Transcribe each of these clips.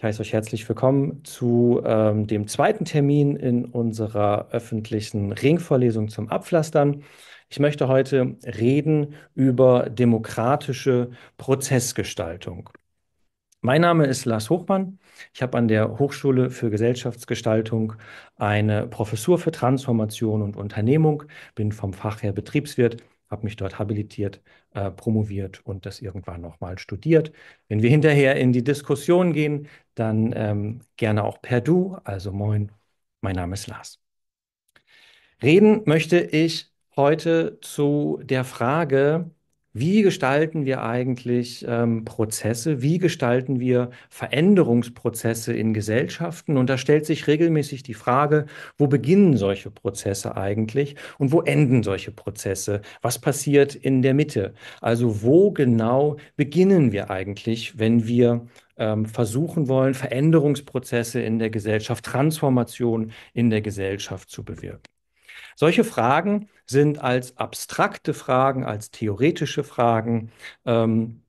Ich heiße euch herzlich willkommen zu ähm, dem zweiten Termin in unserer öffentlichen Ringvorlesung zum Abpflastern. Ich möchte heute reden über demokratische Prozessgestaltung. Mein Name ist Lars Hochmann. Ich habe an der Hochschule für Gesellschaftsgestaltung eine Professur für Transformation und Unternehmung, bin vom Fach her Betriebswirt habe mich dort habilitiert, äh, promoviert und das irgendwann nochmal studiert. Wenn wir hinterher in die Diskussion gehen, dann ähm, gerne auch per Du. Also moin, mein Name ist Lars. Reden möchte ich heute zu der Frage, wie gestalten wir eigentlich ähm, Prozesse? Wie gestalten wir Veränderungsprozesse in Gesellschaften? Und da stellt sich regelmäßig die Frage, wo beginnen solche Prozesse eigentlich und wo enden solche Prozesse? Was passiert in der Mitte? Also wo genau beginnen wir eigentlich, wenn wir ähm, versuchen wollen, Veränderungsprozesse in der Gesellschaft, Transformation in der Gesellschaft zu bewirken? Solche Fragen sind als abstrakte Fragen, als theoretische Fragen ähm,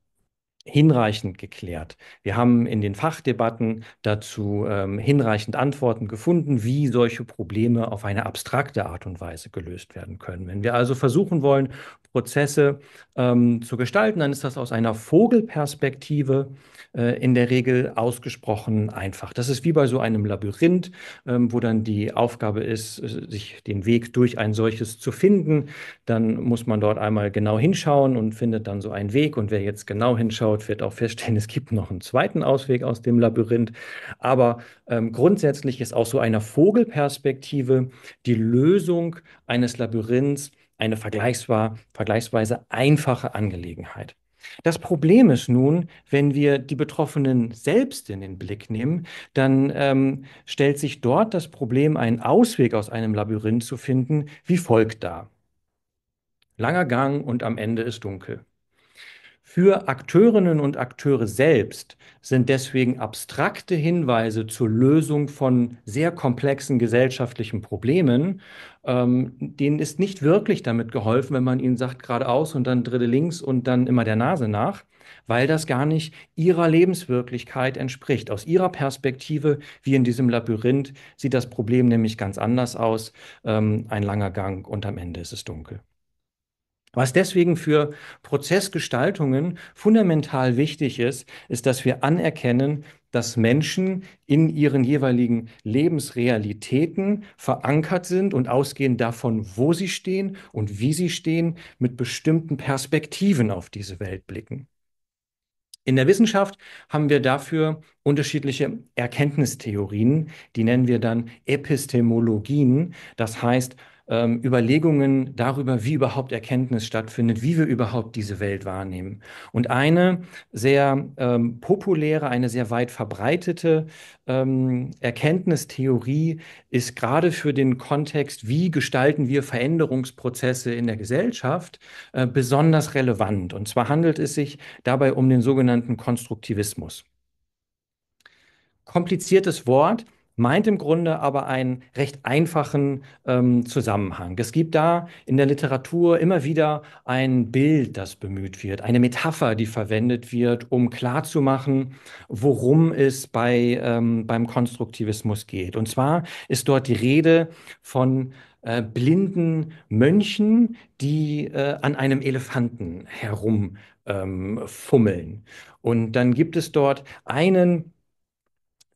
hinreichend geklärt. Wir haben in den Fachdebatten dazu ähm, hinreichend Antworten gefunden, wie solche Probleme auf eine abstrakte Art und Weise gelöst werden können. Wenn wir also versuchen wollen, Prozesse ähm, zu gestalten, dann ist das aus einer Vogelperspektive äh, in der Regel ausgesprochen einfach. Das ist wie bei so einem Labyrinth, ähm, wo dann die Aufgabe ist, äh, sich den Weg durch ein solches zu finden. Dann muss man dort einmal genau hinschauen und findet dann so einen Weg. Und wer jetzt genau hinschaut, wird auch feststellen, es gibt noch einen zweiten Ausweg aus dem Labyrinth. Aber ähm, grundsätzlich ist aus so einer Vogelperspektive die Lösung eines Labyrinths eine vergleichsbar, vergleichsweise einfache Angelegenheit. Das Problem ist nun, wenn wir die Betroffenen selbst in den Blick nehmen, dann ähm, stellt sich dort das Problem, einen Ausweg aus einem Labyrinth zu finden, wie folgt dar. Langer Gang und am Ende ist dunkel. Für Akteurinnen und Akteure selbst sind deswegen abstrakte Hinweise zur Lösung von sehr komplexen gesellschaftlichen Problemen, ähm, denen ist nicht wirklich damit geholfen, wenn man ihnen sagt geradeaus und dann dritte links und dann immer der Nase nach, weil das gar nicht ihrer Lebenswirklichkeit entspricht. Aus ihrer Perspektive, wie in diesem Labyrinth, sieht das Problem nämlich ganz anders aus. Ähm, ein langer Gang und am Ende ist es dunkel. Was deswegen für Prozessgestaltungen fundamental wichtig ist, ist, dass wir anerkennen, dass Menschen in ihren jeweiligen Lebensrealitäten verankert sind und ausgehend davon, wo sie stehen und wie sie stehen, mit bestimmten Perspektiven auf diese Welt blicken. In der Wissenschaft haben wir dafür unterschiedliche Erkenntnistheorien, die nennen wir dann Epistemologien, das heißt ähm, Überlegungen darüber, wie überhaupt Erkenntnis stattfindet, wie wir überhaupt diese Welt wahrnehmen. Und eine sehr ähm, populäre, eine sehr weit verbreitete ähm, Erkenntnistheorie ist gerade für den Kontext, wie gestalten wir Veränderungsprozesse in der Gesellschaft, äh, besonders relevant. Und zwar handelt es sich dabei um den sogenannten Konstruktivismus. Kompliziertes Wort, meint im Grunde aber einen recht einfachen ähm, Zusammenhang. Es gibt da in der Literatur immer wieder ein Bild, das bemüht wird, eine Metapher, die verwendet wird, um klarzumachen, worum es bei, ähm, beim Konstruktivismus geht. Und zwar ist dort die Rede von äh, blinden Mönchen, die äh, an einem Elefanten herumfummeln. Ähm, und dann gibt es dort einen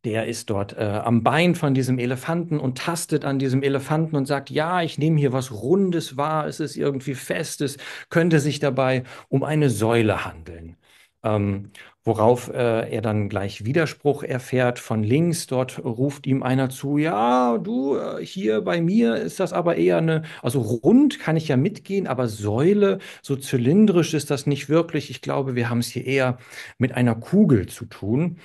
der ist dort äh, am Bein von diesem Elefanten und tastet an diesem Elefanten und sagt, ja, ich nehme hier was Rundes wahr, es ist irgendwie Festes, könnte sich dabei um eine Säule handeln. Ähm, worauf äh, er dann gleich Widerspruch erfährt von links. Dort ruft ihm einer zu, ja, du, äh, hier bei mir ist das aber eher eine, also rund kann ich ja mitgehen, aber Säule, so zylindrisch ist das nicht wirklich. Ich glaube, wir haben es hier eher mit einer Kugel zu tun.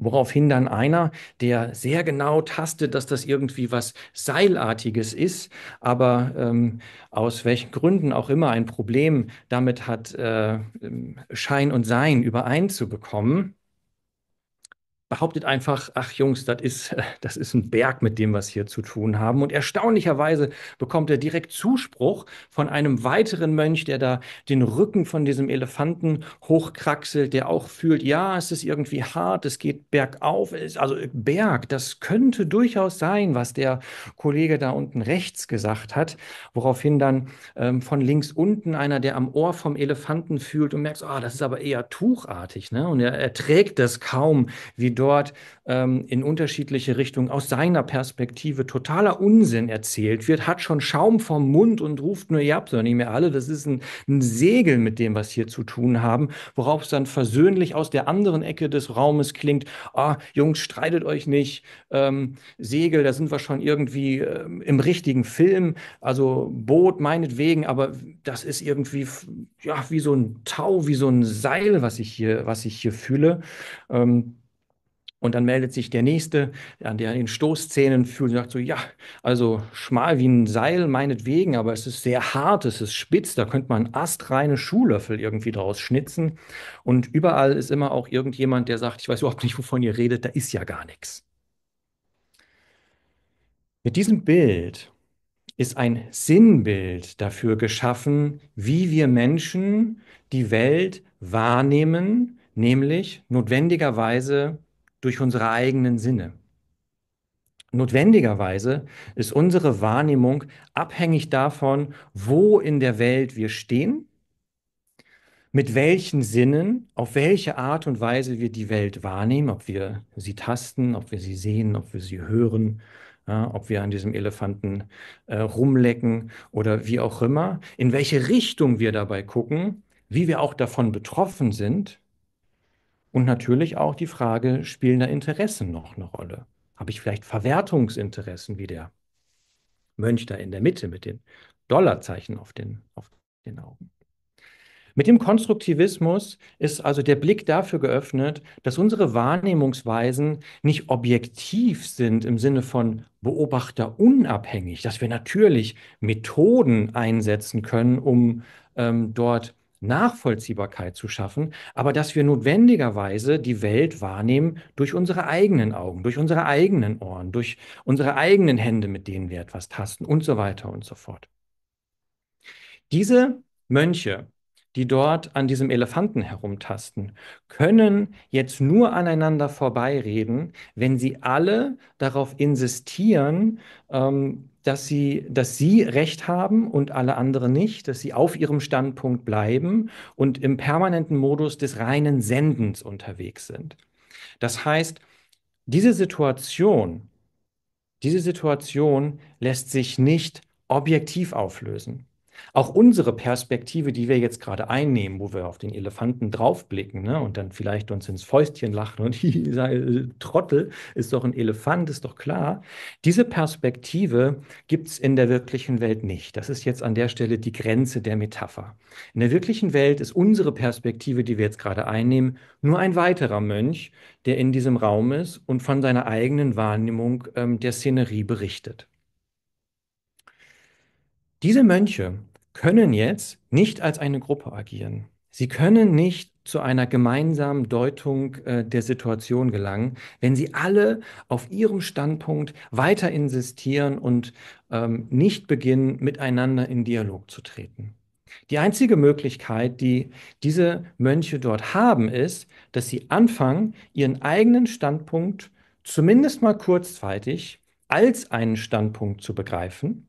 Woraufhin dann einer, der sehr genau tastet, dass das irgendwie was Seilartiges ist, aber ähm, aus welchen Gründen auch immer ein Problem damit hat, äh, ähm, Schein und Sein übereinzubekommen, behauptet einfach, ach Jungs, das ist, das ist ein Berg mit dem, was hier zu tun haben. Und erstaunlicherweise bekommt er direkt Zuspruch von einem weiteren Mönch, der da den Rücken von diesem Elefanten hochkraxelt, der auch fühlt, ja, es ist irgendwie hart, es geht bergauf, also Berg, das könnte durchaus sein, was der Kollege da unten rechts gesagt hat, woraufhin dann ähm, von links unten einer, der am Ohr vom Elefanten fühlt und merkt, ah, oh, das ist aber eher tuchartig, ne? Und er, er trägt das kaum, wie dort ähm, in unterschiedliche Richtungen aus seiner Perspektive totaler Unsinn erzählt wird, hat schon Schaum vom Mund und ruft nur, ihr habt doch nicht mehr alle, das ist ein, ein Segel mit dem, was hier zu tun haben, worauf es dann versöhnlich aus der anderen Ecke des Raumes klingt, ah, Jungs, streitet euch nicht, ähm, Segel, da sind wir schon irgendwie äh, im richtigen Film, also Boot meinetwegen, aber das ist irgendwie, ja, wie so ein Tau, wie so ein Seil, was ich hier, was ich hier fühle. Ähm, und dann meldet sich der Nächste, an der in Stoßzähnen fühlt und sagt so, ja, also schmal wie ein Seil meinetwegen, aber es ist sehr hart, es ist spitz, da könnte man astreine Schuhlöffel irgendwie draus schnitzen. Und überall ist immer auch irgendjemand, der sagt, ich weiß überhaupt nicht, wovon ihr redet, da ist ja gar nichts. Mit diesem Bild ist ein Sinnbild dafür geschaffen, wie wir Menschen die Welt wahrnehmen, nämlich notwendigerweise durch unsere eigenen Sinne. Notwendigerweise ist unsere Wahrnehmung abhängig davon, wo in der Welt wir stehen, mit welchen Sinnen, auf welche Art und Weise wir die Welt wahrnehmen, ob wir sie tasten, ob wir sie sehen, ob wir sie hören, ja, ob wir an diesem Elefanten äh, rumlecken oder wie auch immer, in welche Richtung wir dabei gucken, wie wir auch davon betroffen sind und natürlich auch die Frage, spielen da Interessen noch eine Rolle? Habe ich vielleicht Verwertungsinteressen wie der Mönch da in der Mitte mit den Dollarzeichen auf den, auf den Augen? Mit dem Konstruktivismus ist also der Blick dafür geöffnet, dass unsere Wahrnehmungsweisen nicht objektiv sind im Sinne von Beobachter unabhängig, dass wir natürlich Methoden einsetzen können, um ähm, dort Nachvollziehbarkeit zu schaffen, aber dass wir notwendigerweise die Welt wahrnehmen durch unsere eigenen Augen, durch unsere eigenen Ohren, durch unsere eigenen Hände, mit denen wir etwas tasten und so weiter und so fort. Diese Mönche, die dort an diesem Elefanten herumtasten, können jetzt nur aneinander vorbeireden, wenn sie alle darauf insistieren, ähm, dass sie, dass sie Recht haben und alle anderen nicht, dass sie auf ihrem Standpunkt bleiben und im permanenten Modus des reinen Sendens unterwegs sind. Das heißt, diese Situation, diese Situation lässt sich nicht objektiv auflösen. Auch unsere Perspektive, die wir jetzt gerade einnehmen, wo wir auf den Elefanten draufblicken ne, und dann vielleicht uns ins Fäustchen lachen und sagen, äh, Trottel ist doch ein Elefant, ist doch klar. Diese Perspektive gibt es in der wirklichen Welt nicht. Das ist jetzt an der Stelle die Grenze der Metapher. In der wirklichen Welt ist unsere Perspektive, die wir jetzt gerade einnehmen, nur ein weiterer Mönch, der in diesem Raum ist und von seiner eigenen Wahrnehmung ähm, der Szenerie berichtet. Diese Mönche können jetzt nicht als eine Gruppe agieren. Sie können nicht zu einer gemeinsamen Deutung äh, der Situation gelangen, wenn sie alle auf ihrem Standpunkt weiter insistieren und ähm, nicht beginnen, miteinander in Dialog zu treten. Die einzige Möglichkeit, die diese Mönche dort haben, ist, dass sie anfangen, ihren eigenen Standpunkt zumindest mal kurzzeitig als einen Standpunkt zu begreifen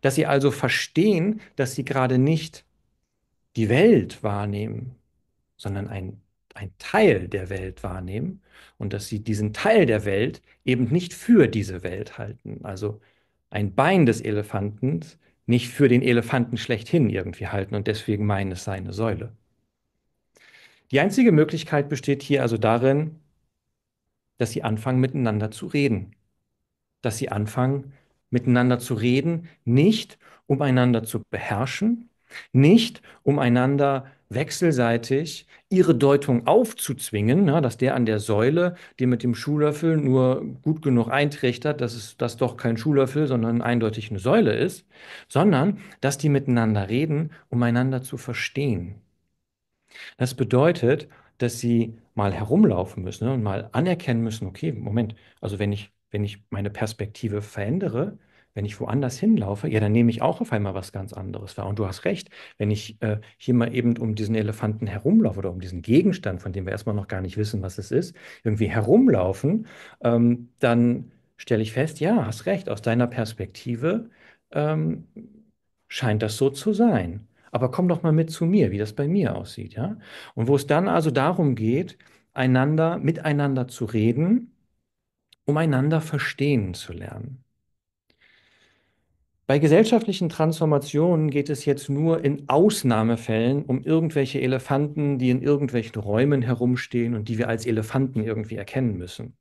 dass sie also verstehen, dass sie gerade nicht die Welt wahrnehmen, sondern ein, ein Teil der Welt wahrnehmen und dass sie diesen Teil der Welt eben nicht für diese Welt halten. Also ein Bein des Elefanten nicht für den Elefanten schlechthin irgendwie halten und deswegen meinen, es seine Säule. Die einzige Möglichkeit besteht hier also darin, dass sie anfangen miteinander zu reden, dass sie anfangen miteinander zu reden, nicht um einander zu beherrschen, nicht um einander wechselseitig ihre Deutung aufzuzwingen, na, ne, dass der an der Säule, die mit dem Schulöffel nur gut genug eintrichtert, dass es das doch kein Schulöffel, sondern eindeutig eine Säule ist, sondern dass die miteinander reden, um einander zu verstehen. Das bedeutet, dass sie mal herumlaufen müssen ne, und mal anerkennen müssen, okay, Moment, also wenn ich wenn ich meine Perspektive verändere, wenn ich woanders hinlaufe, ja, dann nehme ich auch auf einmal was ganz anderes wahr. Und du hast recht, wenn ich äh, hier mal eben um diesen Elefanten herumlaufe oder um diesen Gegenstand, von dem wir erstmal noch gar nicht wissen, was es ist, irgendwie herumlaufen, ähm, dann stelle ich fest, ja, hast recht, aus deiner Perspektive ähm, scheint das so zu sein. Aber komm doch mal mit zu mir, wie das bei mir aussieht, ja? Und wo es dann also darum geht, einander, miteinander zu reden, um einander verstehen zu lernen. Bei gesellschaftlichen Transformationen geht es jetzt nur in Ausnahmefällen um irgendwelche Elefanten, die in irgendwelchen Räumen herumstehen und die wir als Elefanten irgendwie erkennen müssen.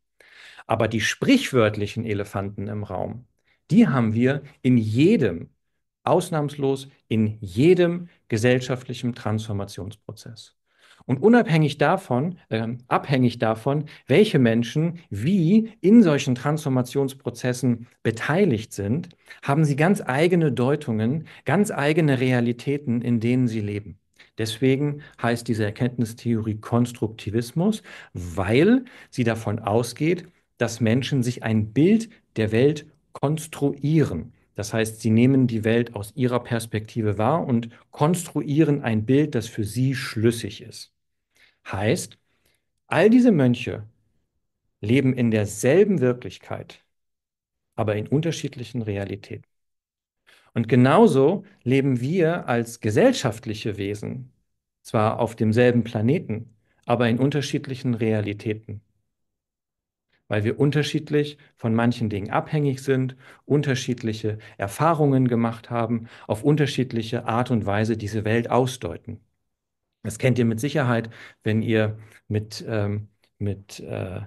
Aber die sprichwörtlichen Elefanten im Raum, die haben wir in jedem, ausnahmslos in jedem gesellschaftlichen Transformationsprozess. Und unabhängig davon, äh, abhängig davon, welche Menschen wie in solchen Transformationsprozessen beteiligt sind, haben sie ganz eigene Deutungen, ganz eigene Realitäten, in denen sie leben. Deswegen heißt diese Erkenntnistheorie Konstruktivismus, weil sie davon ausgeht, dass Menschen sich ein Bild der Welt konstruieren. Das heißt, sie nehmen die Welt aus ihrer Perspektive wahr und konstruieren ein Bild, das für sie schlüssig ist. Heißt, all diese Mönche leben in derselben Wirklichkeit, aber in unterschiedlichen Realitäten. Und genauso leben wir als gesellschaftliche Wesen zwar auf demselben Planeten, aber in unterschiedlichen Realitäten weil wir unterschiedlich von manchen Dingen abhängig sind, unterschiedliche Erfahrungen gemacht haben, auf unterschiedliche Art und Weise diese Welt ausdeuten. Das kennt ihr mit Sicherheit, wenn ihr mit, ähm, mit äh,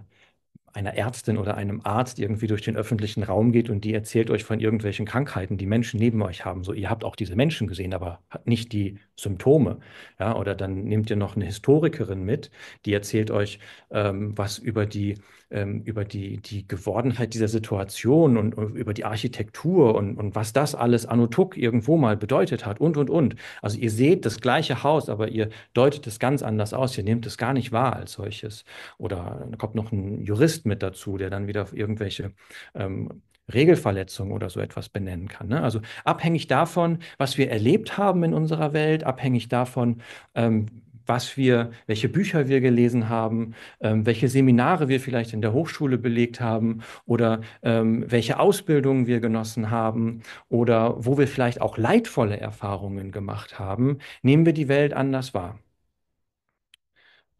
einer Ärztin oder einem Arzt irgendwie durch den öffentlichen Raum geht und die erzählt euch von irgendwelchen Krankheiten, die Menschen neben euch haben. So, ihr habt auch diese Menschen gesehen, aber nicht die Symptome. Ja, oder dann nehmt ihr noch eine Historikerin mit, die erzählt euch ähm, was über die ähm, über die, die Gewordenheit dieser Situation und, und über die Architektur und, und was das alles anno Tuck irgendwo mal bedeutet hat und, und, und. Also ihr seht das gleiche Haus, aber ihr deutet es ganz anders aus. Ihr nehmt es gar nicht wahr als solches. Oder da kommt noch ein Jurist mit dazu, der dann wieder irgendwelche ähm, Regelverletzung oder so etwas benennen kann. Ne? Also abhängig davon, was wir erlebt haben in unserer Welt, abhängig davon, ähm, was wir, welche Bücher wir gelesen haben, ähm, welche Seminare wir vielleicht in der Hochschule belegt haben oder ähm, welche Ausbildungen wir genossen haben oder wo wir vielleicht auch leidvolle Erfahrungen gemacht haben, nehmen wir die Welt anders wahr.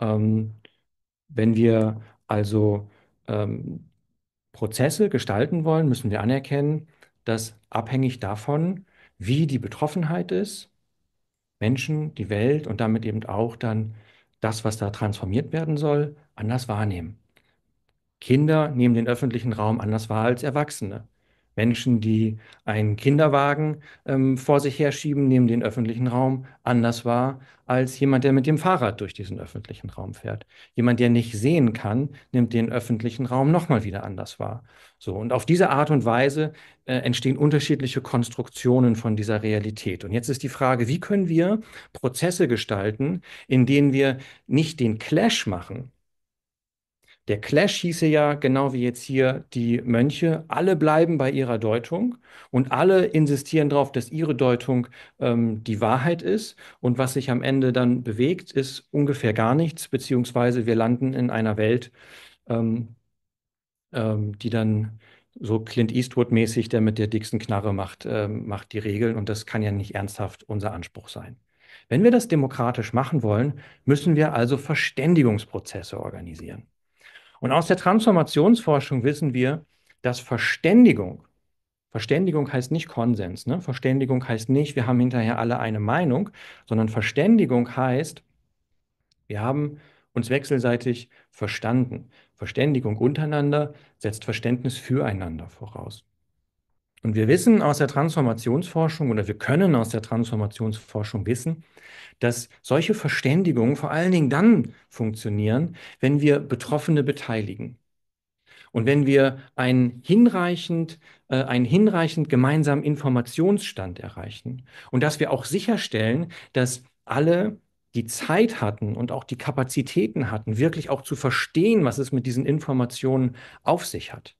Ähm, wenn wir also ähm, Prozesse gestalten wollen, müssen wir anerkennen, dass abhängig davon, wie die Betroffenheit ist, Menschen die Welt und damit eben auch dann das, was da transformiert werden soll, anders wahrnehmen. Kinder nehmen den öffentlichen Raum anders wahr als Erwachsene. Menschen, die einen Kinderwagen ähm, vor sich herschieben, nehmen den öffentlichen Raum anders wahr als jemand, der mit dem Fahrrad durch diesen öffentlichen Raum fährt. Jemand, der nicht sehen kann, nimmt den öffentlichen Raum nochmal wieder anders wahr. So, und auf diese Art und Weise äh, entstehen unterschiedliche Konstruktionen von dieser Realität. Und jetzt ist die Frage, wie können wir Prozesse gestalten, in denen wir nicht den Clash machen, der Clash hieße ja, genau wie jetzt hier die Mönche, alle bleiben bei ihrer Deutung und alle insistieren darauf, dass ihre Deutung ähm, die Wahrheit ist. Und was sich am Ende dann bewegt, ist ungefähr gar nichts, beziehungsweise wir landen in einer Welt, ähm, ähm, die dann so Clint Eastwood-mäßig, der mit der dicksten Knarre macht, äh, macht die Regeln. Und das kann ja nicht ernsthaft unser Anspruch sein. Wenn wir das demokratisch machen wollen, müssen wir also Verständigungsprozesse organisieren. Und aus der Transformationsforschung wissen wir, dass Verständigung, Verständigung heißt nicht Konsens, ne? Verständigung heißt nicht, wir haben hinterher alle eine Meinung, sondern Verständigung heißt, wir haben uns wechselseitig verstanden. Verständigung untereinander setzt Verständnis füreinander voraus. Und wir wissen aus der Transformationsforschung oder wir können aus der Transformationsforschung wissen, dass solche Verständigungen vor allen Dingen dann funktionieren, wenn wir Betroffene beteiligen. Und wenn wir einen hinreichend, äh, einen hinreichend gemeinsamen Informationsstand erreichen und dass wir auch sicherstellen, dass alle die Zeit hatten und auch die Kapazitäten hatten, wirklich auch zu verstehen, was es mit diesen Informationen auf sich hat.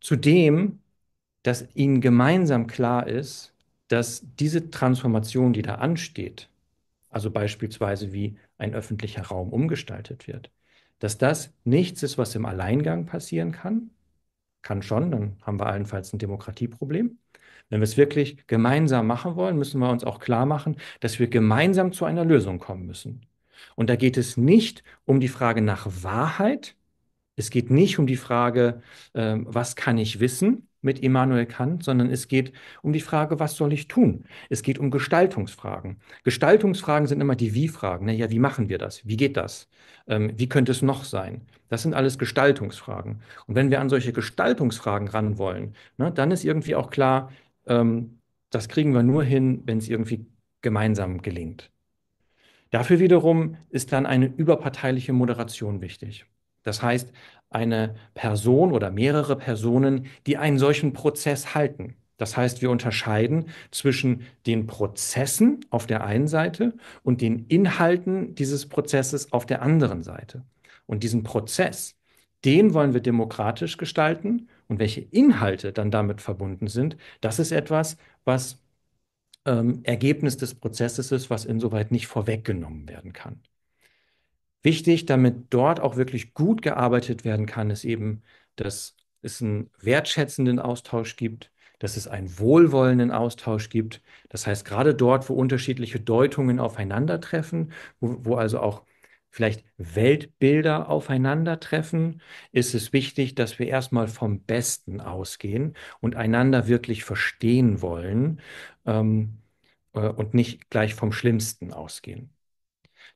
Zudem, dass ihnen gemeinsam klar ist, dass diese Transformation, die da ansteht, also beispielsweise wie ein öffentlicher Raum umgestaltet wird, dass das nichts ist, was im Alleingang passieren kann. Kann schon, dann haben wir allenfalls ein Demokratieproblem. Wenn wir es wirklich gemeinsam machen wollen, müssen wir uns auch klar machen, dass wir gemeinsam zu einer Lösung kommen müssen. Und da geht es nicht um die Frage nach Wahrheit, es geht nicht um die Frage, äh, was kann ich wissen mit Immanuel Kant, sondern es geht um die Frage, was soll ich tun? Es geht um Gestaltungsfragen. Gestaltungsfragen sind immer die Wie-Fragen. Naja, ne? wie machen wir das? Wie geht das? Ähm, wie könnte es noch sein? Das sind alles Gestaltungsfragen. Und wenn wir an solche Gestaltungsfragen ran wollen, ne, dann ist irgendwie auch klar, ähm, das kriegen wir nur hin, wenn es irgendwie gemeinsam gelingt. Dafür wiederum ist dann eine überparteiliche Moderation wichtig. Das heißt, eine Person oder mehrere Personen, die einen solchen Prozess halten. Das heißt, wir unterscheiden zwischen den Prozessen auf der einen Seite und den Inhalten dieses Prozesses auf der anderen Seite. Und diesen Prozess, den wollen wir demokratisch gestalten und welche Inhalte dann damit verbunden sind, das ist etwas, was ähm, Ergebnis des Prozesses ist, was insoweit nicht vorweggenommen werden kann. Wichtig, damit dort auch wirklich gut gearbeitet werden kann, ist eben, dass es einen wertschätzenden Austausch gibt, dass es einen wohlwollenden Austausch gibt. Das heißt, gerade dort, wo unterschiedliche Deutungen aufeinandertreffen, wo, wo also auch vielleicht Weltbilder aufeinandertreffen, ist es wichtig, dass wir erstmal vom Besten ausgehen und einander wirklich verstehen wollen ähm, äh, und nicht gleich vom Schlimmsten ausgehen.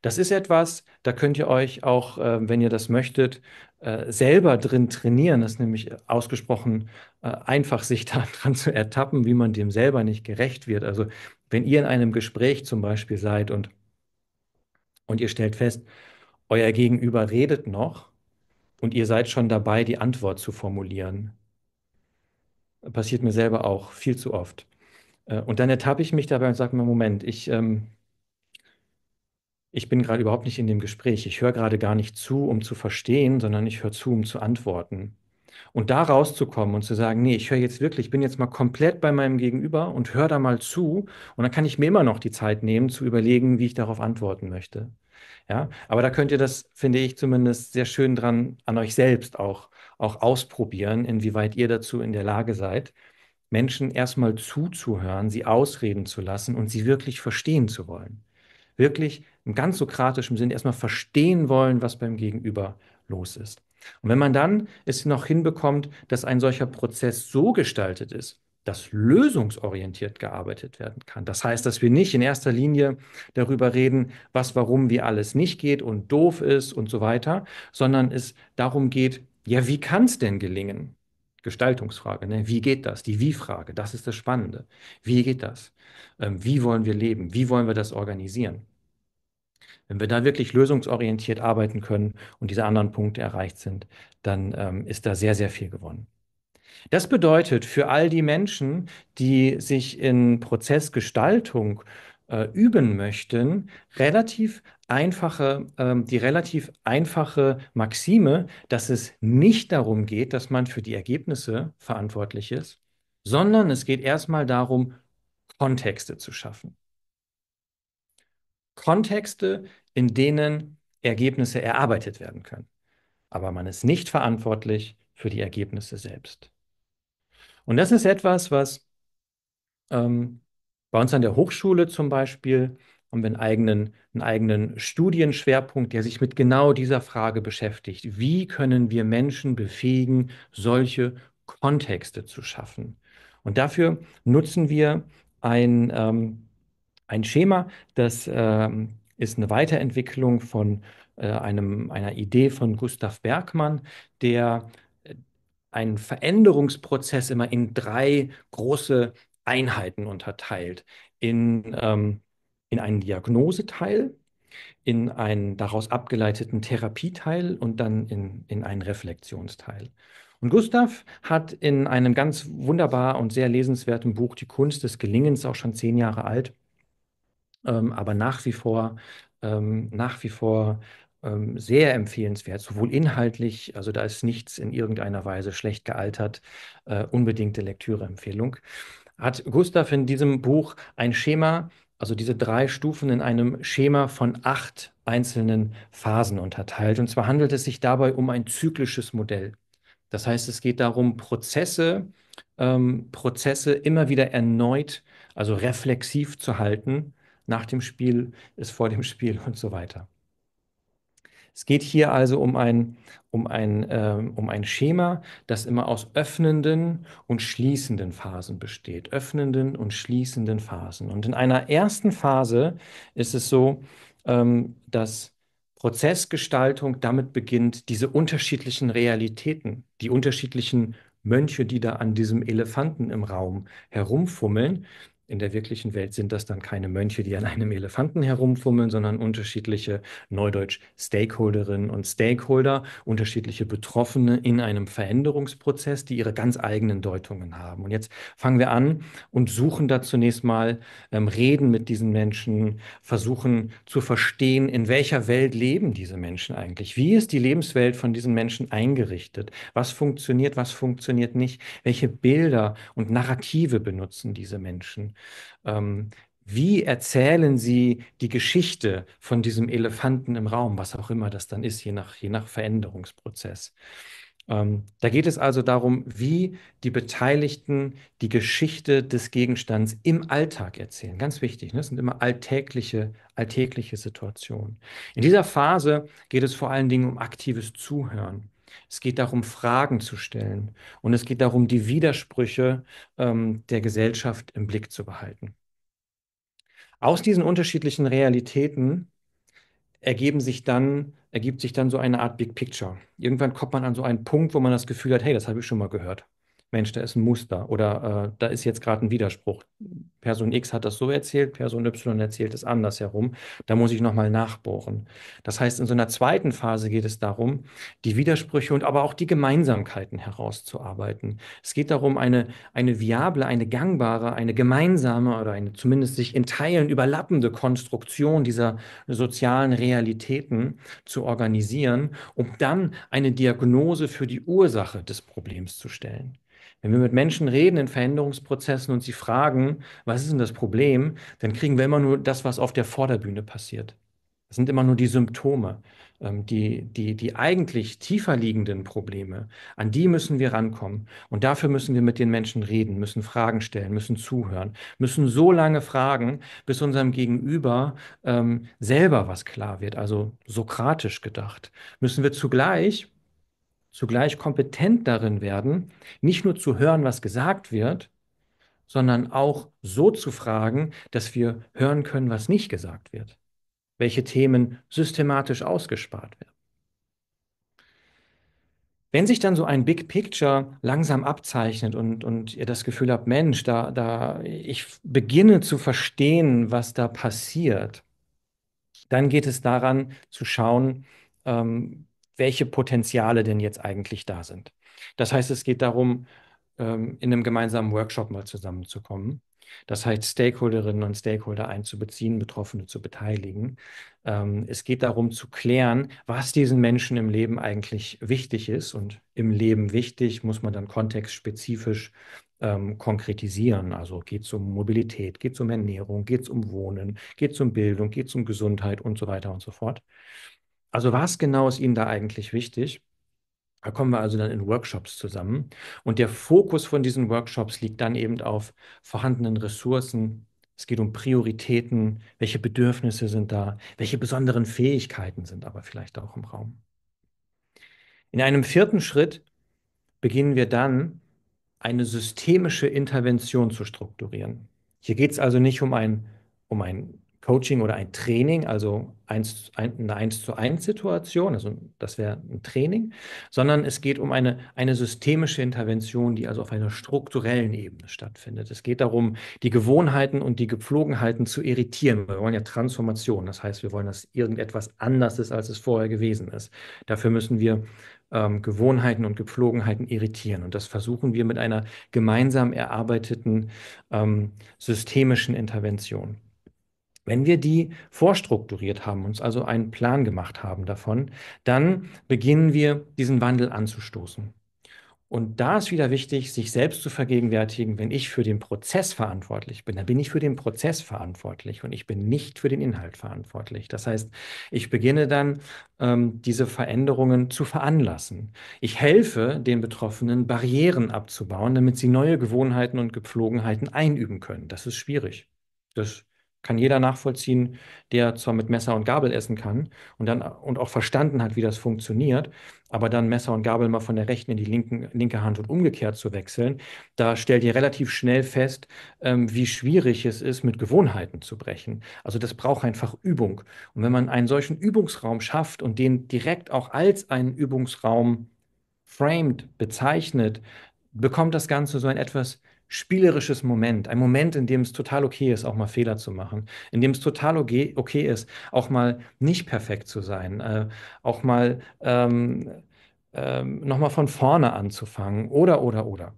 Das ist etwas, da könnt ihr euch auch, äh, wenn ihr das möchtet, äh, selber drin trainieren. Das ist nämlich äh, ausgesprochen äh, einfach, sich daran zu ertappen, wie man dem selber nicht gerecht wird. Also wenn ihr in einem Gespräch zum Beispiel seid und, und ihr stellt fest, euer Gegenüber redet noch und ihr seid schon dabei, die Antwort zu formulieren. Passiert mir selber auch viel zu oft. Äh, und dann ertappe ich mich dabei und sage mir, Moment, ich... Ähm, ich bin gerade überhaupt nicht in dem Gespräch. Ich höre gerade gar nicht zu, um zu verstehen, sondern ich höre zu, um zu antworten. Und da rauszukommen und zu sagen, nee, ich höre jetzt wirklich, ich bin jetzt mal komplett bei meinem Gegenüber und höre da mal zu. Und dann kann ich mir immer noch die Zeit nehmen, zu überlegen, wie ich darauf antworten möchte. Ja, aber da könnt ihr das, finde ich zumindest, sehr schön dran an euch selbst auch, auch ausprobieren, inwieweit ihr dazu in der Lage seid, Menschen erstmal zuzuhören, sie ausreden zu lassen und sie wirklich verstehen zu wollen. Wirklich im ganz sokratischen Sinn erstmal verstehen wollen, was beim Gegenüber los ist. Und wenn man dann es noch hinbekommt, dass ein solcher Prozess so gestaltet ist, dass lösungsorientiert gearbeitet werden kann. Das heißt, dass wir nicht in erster Linie darüber reden, was, warum, wie alles nicht geht und doof ist und so weiter, sondern es darum geht, ja, wie kann es denn gelingen? Gestaltungsfrage, ne? wie geht das? Die Wie-Frage, das ist das Spannende. Wie geht das? Ähm, wie wollen wir leben? Wie wollen wir das organisieren? Wenn wir da wirklich lösungsorientiert arbeiten können und diese anderen Punkte erreicht sind, dann ähm, ist da sehr, sehr viel gewonnen. Das bedeutet für all die Menschen, die sich in Prozessgestaltung äh, üben möchten, relativ einfache, äh, die relativ einfache Maxime, dass es nicht darum geht, dass man für die Ergebnisse verantwortlich ist, sondern es geht erstmal darum, Kontexte zu schaffen. Kontexte, in denen Ergebnisse erarbeitet werden können. Aber man ist nicht verantwortlich für die Ergebnisse selbst. Und das ist etwas, was ähm, bei uns an der Hochschule zum Beispiel haben wir einen eigenen, einen eigenen Studienschwerpunkt, der sich mit genau dieser Frage beschäftigt. Wie können wir Menschen befähigen, solche Kontexte zu schaffen? Und dafür nutzen wir ein ähm, ein Schema, das äh, ist eine Weiterentwicklung von äh, einem, einer Idee von Gustav Bergmann, der äh, einen Veränderungsprozess immer in drei große Einheiten unterteilt. In, ähm, in einen Diagnoseteil, in einen daraus abgeleiteten Therapieteil und dann in, in einen Reflexionsteil. Und Gustav hat in einem ganz wunderbar und sehr lesenswerten Buch Die Kunst des Gelingens, auch schon zehn Jahre alt, ähm, aber nach wie vor, ähm, nach wie vor ähm, sehr empfehlenswert, sowohl inhaltlich, also da ist nichts in irgendeiner Weise schlecht gealtert, äh, unbedingte Lektüreempfehlung. Hat Gustav in diesem Buch ein Schema, also diese drei Stufen in einem Schema von acht einzelnen Phasen unterteilt. Und zwar handelt es sich dabei um ein zyklisches Modell. Das heißt, es geht darum, Prozesse, ähm, Prozesse immer wieder erneut, also reflexiv zu halten nach dem Spiel ist vor dem Spiel und so weiter. Es geht hier also um ein, um ein, äh, um ein Schema, das immer aus öffnenden und schließenden Phasen besteht. Öffnenden und schließenden Phasen. Und in einer ersten Phase ist es so, ähm, dass Prozessgestaltung damit beginnt, diese unterschiedlichen Realitäten, die unterschiedlichen Mönche, die da an diesem Elefanten im Raum herumfummeln, in der wirklichen Welt sind das dann keine Mönche, die an einem Elefanten herumfummeln, sondern unterschiedliche Neudeutsch Stakeholderinnen und Stakeholder, unterschiedliche Betroffene in einem Veränderungsprozess, die ihre ganz eigenen Deutungen haben. Und jetzt fangen wir an und suchen da zunächst mal, ähm, reden mit diesen Menschen, versuchen zu verstehen, in welcher Welt leben diese Menschen eigentlich? Wie ist die Lebenswelt von diesen Menschen eingerichtet? Was funktioniert, was funktioniert nicht? Welche Bilder und Narrative benutzen diese Menschen? Ähm, wie erzählen Sie die Geschichte von diesem Elefanten im Raum, was auch immer das dann ist, je nach, je nach Veränderungsprozess? Ähm, da geht es also darum, wie die Beteiligten die Geschichte des Gegenstands im Alltag erzählen. Ganz wichtig, ne? das sind immer alltägliche, alltägliche Situationen. In dieser Phase geht es vor allen Dingen um aktives Zuhören. Es geht darum, Fragen zu stellen. Und es geht darum, die Widersprüche ähm, der Gesellschaft im Blick zu behalten. Aus diesen unterschiedlichen Realitäten ergeben sich dann, ergibt sich dann so eine Art Big Picture. Irgendwann kommt man an so einen Punkt, wo man das Gefühl hat, hey, das habe ich schon mal gehört. Mensch, da ist ein Muster oder äh, da ist jetzt gerade ein Widerspruch. Person X hat das so erzählt, Person Y erzählt es andersherum. Da muss ich nochmal nachbohren. Das heißt, in so einer zweiten Phase geht es darum, die Widersprüche und aber auch die Gemeinsamkeiten herauszuarbeiten. Es geht darum, eine, eine viable, eine gangbare, eine gemeinsame oder eine zumindest sich in Teilen überlappende Konstruktion dieser sozialen Realitäten zu organisieren, um dann eine Diagnose für die Ursache des Problems zu stellen. Wenn wir mit Menschen reden in Veränderungsprozessen und sie fragen, was ist denn das Problem, dann kriegen wir immer nur das, was auf der Vorderbühne passiert. Das sind immer nur die Symptome, ähm, die, die, die eigentlich tiefer liegenden Probleme. An die müssen wir rankommen. Und dafür müssen wir mit den Menschen reden, müssen Fragen stellen, müssen zuhören, müssen so lange fragen, bis unserem Gegenüber ähm, selber was klar wird, also sokratisch gedacht. Müssen wir zugleich zugleich kompetent darin werden, nicht nur zu hören, was gesagt wird, sondern auch so zu fragen, dass wir hören können, was nicht gesagt wird, welche Themen systematisch ausgespart werden. Wenn sich dann so ein Big Picture langsam abzeichnet und, und ihr das Gefühl habt, Mensch, da, da ich beginne zu verstehen, was da passiert, dann geht es daran zu schauen, ähm, welche Potenziale denn jetzt eigentlich da sind. Das heißt, es geht darum, ähm, in einem gemeinsamen Workshop mal zusammenzukommen. Das heißt, Stakeholderinnen und Stakeholder einzubeziehen, Betroffene zu beteiligen. Ähm, es geht darum zu klären, was diesen Menschen im Leben eigentlich wichtig ist. Und im Leben wichtig muss man dann kontextspezifisch ähm, konkretisieren. Also geht es um Mobilität, geht es um Ernährung, geht es um Wohnen, geht es um Bildung, geht es um Gesundheit und so weiter und so fort. Also was genau ist Ihnen da eigentlich wichtig? Da kommen wir also dann in Workshops zusammen. Und der Fokus von diesen Workshops liegt dann eben auf vorhandenen Ressourcen. Es geht um Prioritäten, welche Bedürfnisse sind da, welche besonderen Fähigkeiten sind aber vielleicht auch im Raum. In einem vierten Schritt beginnen wir dann, eine systemische Intervention zu strukturieren. Hier geht es also nicht um ein, um ein Coaching oder ein Training, also eins, eine 1 zu 1 Situation, also das wäre ein Training, sondern es geht um eine, eine systemische Intervention, die also auf einer strukturellen Ebene stattfindet. Es geht darum, die Gewohnheiten und die Gepflogenheiten zu irritieren. Wir wollen ja Transformation, das heißt, wir wollen, dass irgendetwas anders ist, als es vorher gewesen ist. Dafür müssen wir ähm, Gewohnheiten und Gepflogenheiten irritieren. Und das versuchen wir mit einer gemeinsam erarbeiteten ähm, systemischen Intervention. Wenn wir die vorstrukturiert haben, uns also einen Plan gemacht haben davon, dann beginnen wir diesen Wandel anzustoßen. Und da ist wieder wichtig, sich selbst zu vergegenwärtigen, wenn ich für den Prozess verantwortlich bin, dann bin ich für den Prozess verantwortlich und ich bin nicht für den Inhalt verantwortlich. Das heißt, ich beginne dann, ähm, diese Veränderungen zu veranlassen. Ich helfe den Betroffenen, Barrieren abzubauen, damit sie neue Gewohnheiten und Gepflogenheiten einüben können. Das ist schwierig. Das kann jeder nachvollziehen, der zwar mit Messer und Gabel essen kann und dann und auch verstanden hat, wie das funktioniert, aber dann Messer und Gabel mal von der rechten in die linken, linke Hand und umgekehrt zu wechseln, da stellt ihr relativ schnell fest, ähm, wie schwierig es ist, mit Gewohnheiten zu brechen. Also das braucht einfach Übung. Und wenn man einen solchen Übungsraum schafft und den direkt auch als einen Übungsraum framed, bezeichnet, bekommt das Ganze so ein etwas spielerisches Moment, ein Moment, in dem es total okay ist, auch mal Fehler zu machen, in dem es total okay, ist, auch mal nicht perfekt zu sein, äh, auch mal ähm, ähm, nochmal von vorne anzufangen oder, oder, oder.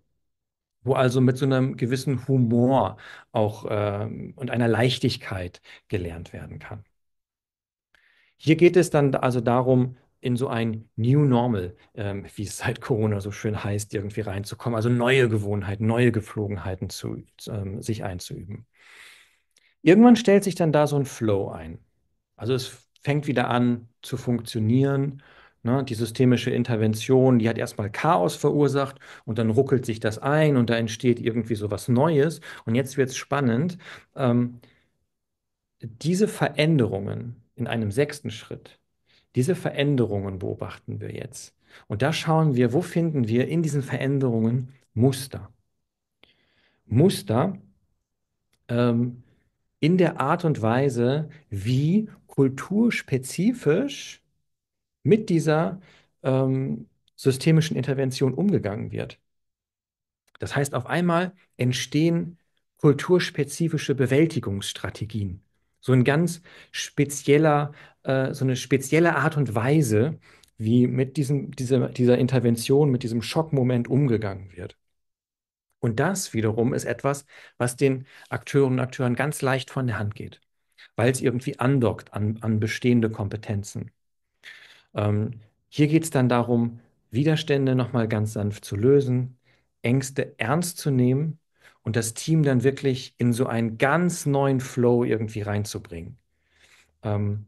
Wo also mit so einem gewissen Humor auch ähm, und einer Leichtigkeit gelernt werden kann. Hier geht es dann also darum, in so ein New Normal, ähm, wie es seit Corona so schön heißt, irgendwie reinzukommen. Also neue Gewohnheiten, neue Geflogenheiten zu, ähm, sich einzuüben. Irgendwann stellt sich dann da so ein Flow ein. Also es fängt wieder an zu funktionieren. Ne? Die systemische Intervention, die hat erstmal Chaos verursacht und dann ruckelt sich das ein und da entsteht irgendwie so was Neues. Und jetzt wird es spannend. Ähm, diese Veränderungen in einem sechsten Schritt, diese Veränderungen beobachten wir jetzt. Und da schauen wir, wo finden wir in diesen Veränderungen Muster. Muster ähm, in der Art und Weise, wie kulturspezifisch mit dieser ähm, systemischen Intervention umgegangen wird. Das heißt, auf einmal entstehen kulturspezifische Bewältigungsstrategien. So ein ganz spezieller äh, so eine spezielle Art und Weise, wie mit diesem, diese, dieser Intervention, mit diesem Schockmoment umgegangen wird. Und das wiederum ist etwas, was den Akteuren und Akteuren ganz leicht von der Hand geht, weil es irgendwie andockt an, an bestehende Kompetenzen. Ähm, hier geht es dann darum, Widerstände nochmal ganz sanft zu lösen, Ängste ernst zu nehmen und das Team dann wirklich in so einen ganz neuen Flow irgendwie reinzubringen. Ähm,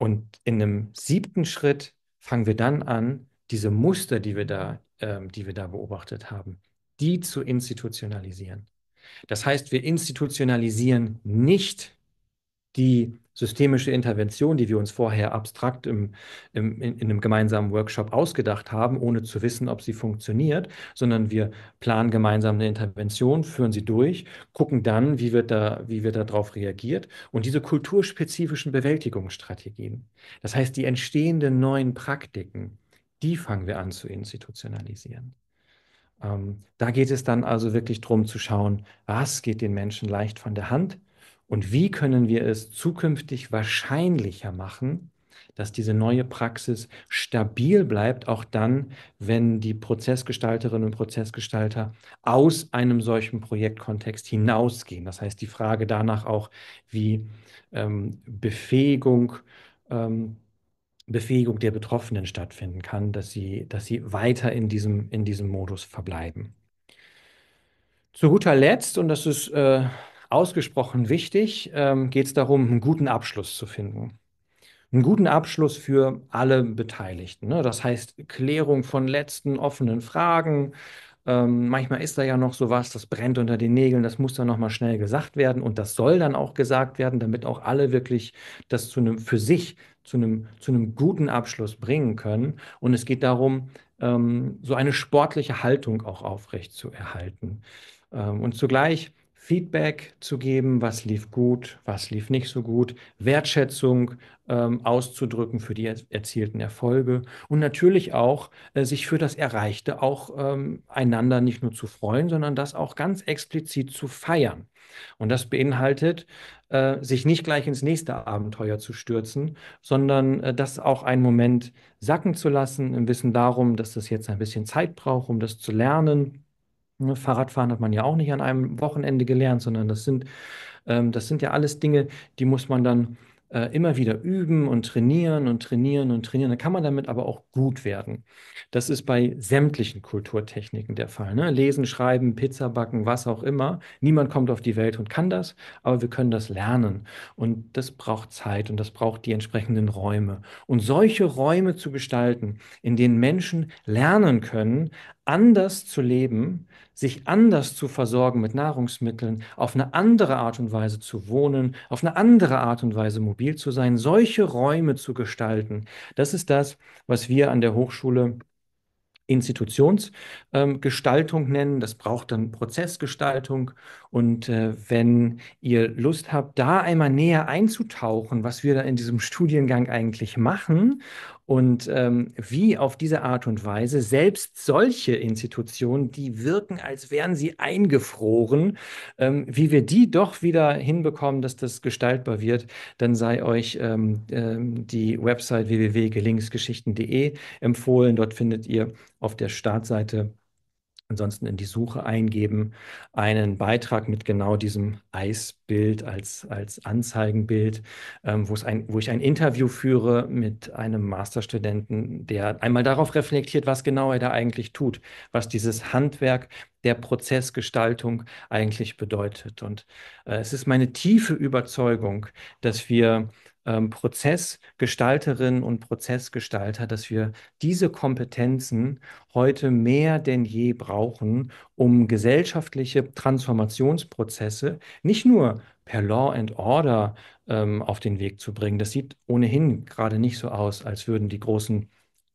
und in einem siebten Schritt fangen wir dann an, diese Muster, die wir da, äh, die wir da beobachtet haben, die zu institutionalisieren. Das heißt, wir institutionalisieren nicht die systemische Intervention, die wir uns vorher abstrakt im, im, in, in einem gemeinsamen Workshop ausgedacht haben, ohne zu wissen, ob sie funktioniert, sondern wir planen gemeinsam eine Intervention, führen sie durch, gucken dann, wie wird, da, wie wird darauf reagiert und diese kulturspezifischen Bewältigungsstrategien, das heißt die entstehenden neuen Praktiken, die fangen wir an zu institutionalisieren. Ähm, da geht es dann also wirklich darum zu schauen, was geht den Menschen leicht von der Hand, und wie können wir es zukünftig wahrscheinlicher machen, dass diese neue Praxis stabil bleibt, auch dann, wenn die Prozessgestalterinnen und Prozessgestalter aus einem solchen Projektkontext hinausgehen. Das heißt, die Frage danach auch, wie ähm, Befähigung, ähm, Befähigung der Betroffenen stattfinden kann, dass sie, dass sie weiter in diesem, in diesem Modus verbleiben. Zu guter Letzt, und das ist äh, ausgesprochen wichtig ähm, geht es darum, einen guten Abschluss zu finden. Einen guten Abschluss für alle Beteiligten. Ne? Das heißt, Klärung von letzten offenen Fragen. Ähm, manchmal ist da ja noch so was, das brennt unter den Nägeln, das muss dann nochmal schnell gesagt werden und das soll dann auch gesagt werden, damit auch alle wirklich das zu einem, für sich zu einem, zu einem guten Abschluss bringen können. Und es geht darum, ähm, so eine sportliche Haltung auch aufrecht zu erhalten. Ähm, und zugleich Feedback zu geben, was lief gut, was lief nicht so gut, Wertschätzung ähm, auszudrücken für die er erzielten Erfolge und natürlich auch äh, sich für das Erreichte auch ähm, einander nicht nur zu freuen, sondern das auch ganz explizit zu feiern. Und das beinhaltet, äh, sich nicht gleich ins nächste Abenteuer zu stürzen, sondern äh, das auch einen Moment sacken zu lassen, im Wissen darum, dass das jetzt ein bisschen Zeit braucht, um das zu lernen Ne, Fahrradfahren hat man ja auch nicht an einem Wochenende gelernt, sondern das sind, ähm, das sind ja alles Dinge, die muss man dann äh, immer wieder üben und trainieren und trainieren und trainieren. Da kann man damit aber auch gut werden. Das ist bei sämtlichen Kulturtechniken der Fall. Ne? Lesen, schreiben, Pizza backen, was auch immer. Niemand kommt auf die Welt und kann das, aber wir können das lernen. Und das braucht Zeit und das braucht die entsprechenden Räume. Und solche Räume zu gestalten, in denen Menschen lernen können, anders zu leben, sich anders zu versorgen mit Nahrungsmitteln, auf eine andere Art und Weise zu wohnen, auf eine andere Art und Weise mobil zu sein, solche Räume zu gestalten. Das ist das, was wir an der Hochschule Institutionsgestaltung ähm, nennen. Das braucht dann Prozessgestaltung. Und äh, wenn ihr Lust habt, da einmal näher einzutauchen, was wir da in diesem Studiengang eigentlich machen und ähm, wie auf diese Art und Weise selbst solche Institutionen, die wirken, als wären sie eingefroren, ähm, wie wir die doch wieder hinbekommen, dass das gestaltbar wird, dann sei euch ähm, ähm die Website www.gelingsgeschichten.de empfohlen. Dort findet ihr auf der Startseite ansonsten in die Suche eingeben, einen Beitrag mit genau diesem Eisbild als, als Anzeigenbild, ähm, wo, es ein, wo ich ein Interview führe mit einem Masterstudenten, der einmal darauf reflektiert, was genau er da eigentlich tut, was dieses Handwerk der Prozessgestaltung eigentlich bedeutet. Und äh, es ist meine tiefe Überzeugung, dass wir ähm, Prozessgestalterinnen und Prozessgestalter, dass wir diese Kompetenzen heute mehr denn je brauchen, um gesellschaftliche Transformationsprozesse nicht nur per Law and Order ähm, auf den Weg zu bringen. Das sieht ohnehin gerade nicht so aus, als würden die großen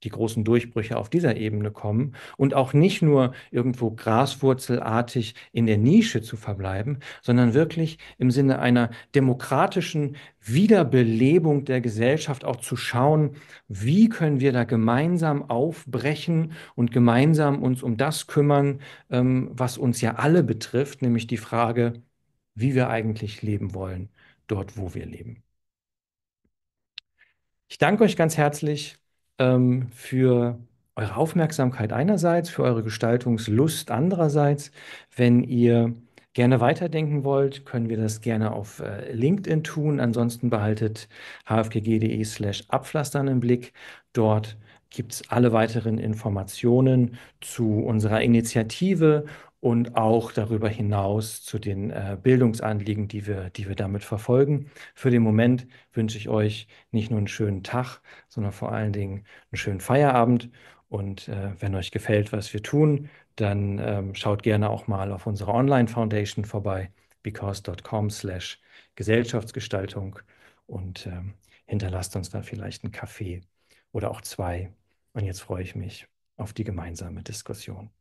die großen Durchbrüche auf dieser Ebene kommen und auch nicht nur irgendwo graswurzelartig in der Nische zu verbleiben, sondern wirklich im Sinne einer demokratischen Wiederbelebung der Gesellschaft auch zu schauen, wie können wir da gemeinsam aufbrechen und gemeinsam uns um das kümmern, ähm, was uns ja alle betrifft, nämlich die Frage, wie wir eigentlich leben wollen, dort, wo wir leben. Ich danke euch ganz herzlich ähm, für eure Aufmerksamkeit einerseits, für eure Gestaltungslust andererseits. Wenn ihr gerne weiterdenken wollt, können wir das gerne auf äh, LinkedIn tun. Ansonsten behaltet hfg.de slash abpflastern im Blick. Dort gibt es alle weiteren Informationen zu unserer Initiative und auch darüber hinaus zu den äh, Bildungsanliegen, die wir, die wir damit verfolgen. Für den Moment wünsche ich euch nicht nur einen schönen Tag, sondern vor allen Dingen einen schönen Feierabend. Und äh, wenn euch gefällt, was wir tun, dann ähm, schaut gerne auch mal auf unserer Online-Foundation vorbei, because.com slash Gesellschaftsgestaltung und ähm, hinterlasst uns da vielleicht einen Kaffee oder auch zwei. Und jetzt freue ich mich auf die gemeinsame Diskussion.